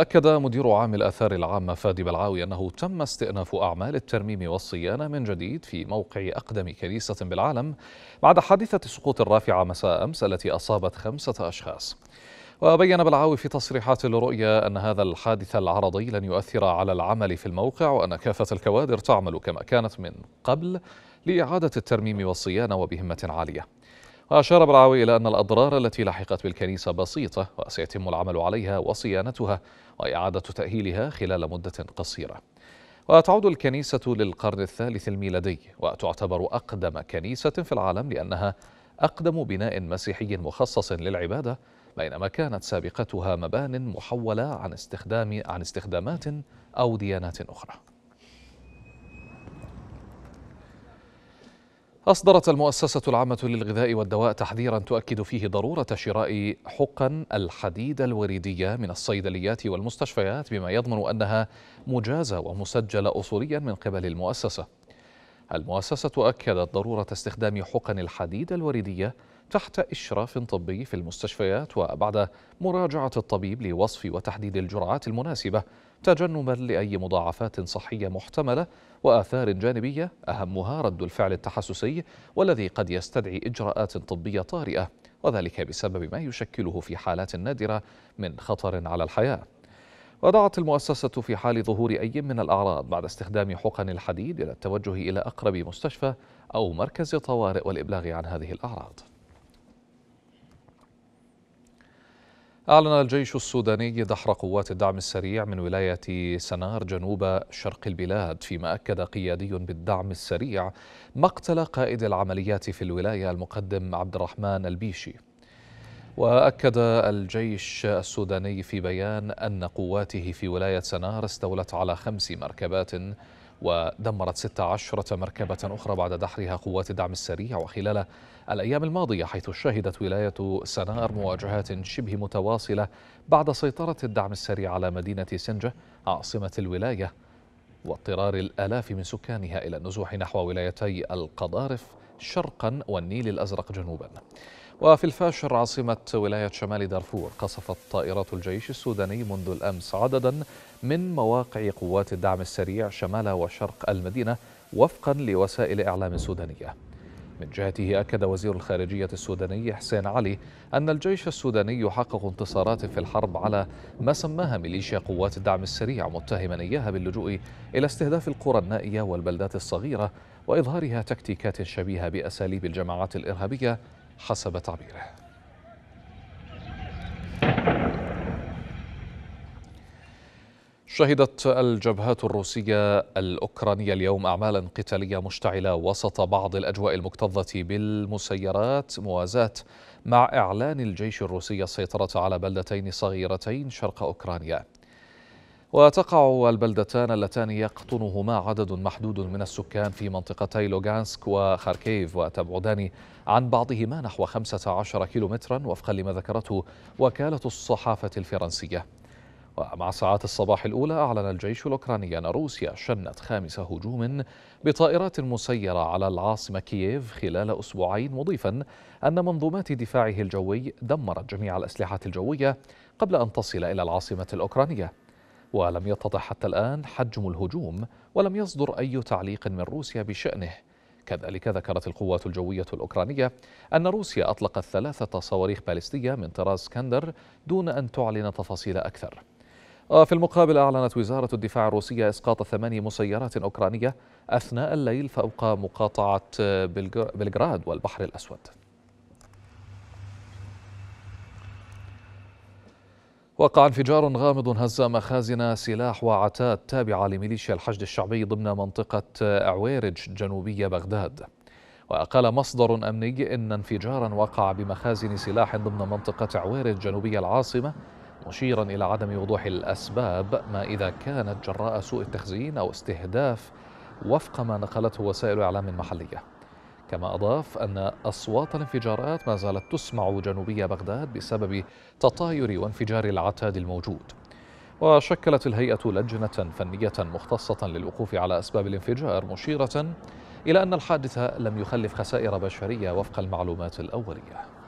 أكد مدير عام الآثار العامة فادي بلعاوي أنه تم استئناف أعمال الترميم والصيانة من جديد في موقع أقدم كنيسة بالعالم بعد حادثة سقوط الرافعة مساء أمس التي أصابت خمسة أشخاص وبين بلعاوي في تصريحات الرؤية أن هذا الحادث العرضي لن يؤثر على العمل في الموقع وأن كافة الكوادر تعمل كما كانت من قبل لإعادة الترميم والصيانة وبهمة عالية وأشار برعاوي إلى أن الأضرار التي لحقت بالكنيسة بسيطة وسيتم العمل عليها وصيانتها وإعادة تأهيلها خلال مدة قصيرة وتعود الكنيسة للقرن الثالث الميلادي وتعتبر أقدم كنيسة في العالم لأنها أقدم بناء مسيحي مخصص للعبادة بينما كانت سابقتها مبان محولة عن استخدام عن استخدامات أو ديانات أخرى أصدرت المؤسسة العامة للغذاء والدواء تحذيرا تؤكد فيه ضرورة شراء حقن الحديد الوريدية من الصيدليات والمستشفيات بما يضمن أنها مجازة ومسجلة أصوليا من قبل المؤسسة المؤسسة أكدت ضرورة استخدام حقن الحديد الوريدية تحت إشراف طبي في المستشفيات وبعد مراجعة الطبيب لوصف وتحديد الجرعات المناسبة تجنبا لأي مضاعفات صحية محتملة وآثار جانبية أهمها رد الفعل التحسسي والذي قد يستدعي إجراءات طبية طارئة وذلك بسبب ما يشكله في حالات نادرة من خطر على الحياة ودعت المؤسسة في حال ظهور أي من الأعراض بعد استخدام حقن الحديد إلى التوجه إلى أقرب مستشفى أو مركز طوارئ والإبلاغ عن هذه الأعراض أعلن الجيش السوداني دحر قوات الدعم السريع من ولاية سنار جنوب شرق البلاد فيما أكد قيادي بالدعم السريع مقتل قائد العمليات في الولاية المقدم عبد الرحمن البيشي وأكد الجيش السوداني في بيان أن قواته في ولاية سنار استولت على خمس مركبات ودمرت 16 مركبة أخرى بعد دحرها قوات الدعم السريع وخلال الأيام الماضية حيث شهدت ولاية سنار مواجهات شبه متواصلة بعد سيطرة الدعم السريع على مدينة سنجة عاصمة الولاية واضطرار الآلاف من سكانها إلى النزوح نحو ولايتي القضارف شرقا والنيل الأزرق جنوبا وفي الفاشر عاصمة ولاية شمال دارفور قصفت طائرات الجيش السوداني منذ الأمس عددا من مواقع قوات الدعم السريع شمال وشرق المدينة وفقا لوسائل إعلام سودانية من جهته أكد وزير الخارجية السوداني حسين علي أن الجيش السوداني يحقق انتصارات في الحرب على ما سماها ميليشيا قوات الدعم السريع متهما إياها باللجوء إلى استهداف القرى النائية والبلدات الصغيرة وإظهارها تكتيكات شبيهة بأساليب الجماعات الإرهابية حسب تعبيره شهدت الجبهات الروسية الأوكرانية اليوم أعمالا قتالية مشتعلة وسط بعض الأجواء المكتظة بالمسيرات موازاة مع إعلان الجيش الروسي السيطرة على بلدتين صغيرتين شرق أوكرانيا وتقع البلدتان اللتان يقطنهما عدد محدود من السكان في منطقتي لوغانسك وخاركيف وتبعدان عن بعضهما نحو 15 كيلومترا وفقا لما ذكرته وكالة الصحافة الفرنسية ومع ساعات الصباح الأولى أعلن الجيش الأوكراني أن روسيا شنت خامس هجوم بطائرات مسيرة على العاصمة كييف خلال أسبوعين مضيفا أن منظومات دفاعه الجوي دمرت جميع الأسلحة الجوية قبل أن تصل إلى العاصمة الأوكرانية ولم يتضح حتى الآن حجم الهجوم ولم يصدر أي تعليق من روسيا بشأنه كذلك ذكرت القوات الجوية الأوكرانية أن روسيا أطلقت ثلاثة صواريخ باليستية من طراز كندر دون أن تعلن تفاصيل أكثر آه، في المقابل أعلنت وزارة الدفاع الروسية إسقاط ثماني مسيرات أوكرانية أثناء الليل فوق مقاطعة آه، بلغراد والبحر الأسود وقع انفجار غامض هز مخازن سلاح وعتاد تابعة لميليشيا الحشد الشعبي ضمن منطقة عويرج جنوبية بغداد وقال مصدر أمني إن انفجارا وقع بمخازن سلاح ضمن منطقة عويرج جنوبية العاصمة مشيرا إلى عدم وضوح الأسباب ما إذا كانت جراء سوء التخزين أو استهداف وفق ما نقلته وسائل إعلام محلية كما أضاف أن أصوات الانفجارات ما زالت تسمع جنوبي بغداد بسبب تطاير وانفجار العتاد الموجود وشكلت الهيئة لجنة فنية مختصة للوقوف على أسباب الانفجار مشيرة إلى أن الحادث لم يخلف خسائر بشرية وفق المعلومات الأولية